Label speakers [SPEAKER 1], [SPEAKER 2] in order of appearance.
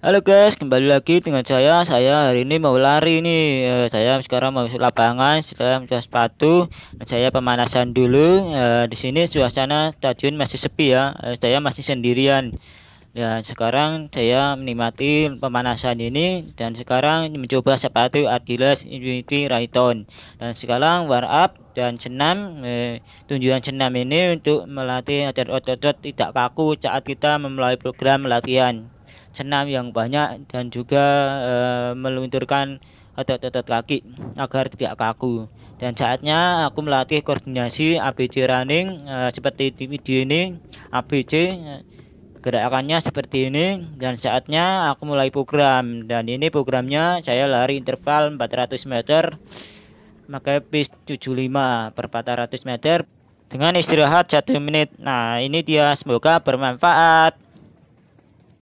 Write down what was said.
[SPEAKER 1] Halo guys, kembali lagi dengan saya. Saya hari ini mau lari nih. Eh, saya sekarang mau lapangan, saya mencoba sepatu, dan saya pemanasan dulu. Eh, di sini suasana stadion masih sepi ya. Eh, saya masih sendirian. Dan sekarang saya menikmati pemanasan ini dan sekarang mencoba sepatu Adidas Infinity Rayton. Dan sekarang warm up dan senam. Eh, tujuan senam ini untuk melatih otot-otot tidak kaku saat kita memulai program latihan senam yang banyak dan juga e, melunturkan otot-otot kaki agar tidak kaku dan saatnya aku melatih koordinasi ABC running e, seperti di video ini ABC eh, gerakannya seperti ini dan saatnya aku mulai program dan ini programnya saya lari interval 400 meter pakai pace 75 per 400 meter dengan istirahat satu menit nah ini dia semoga bermanfaat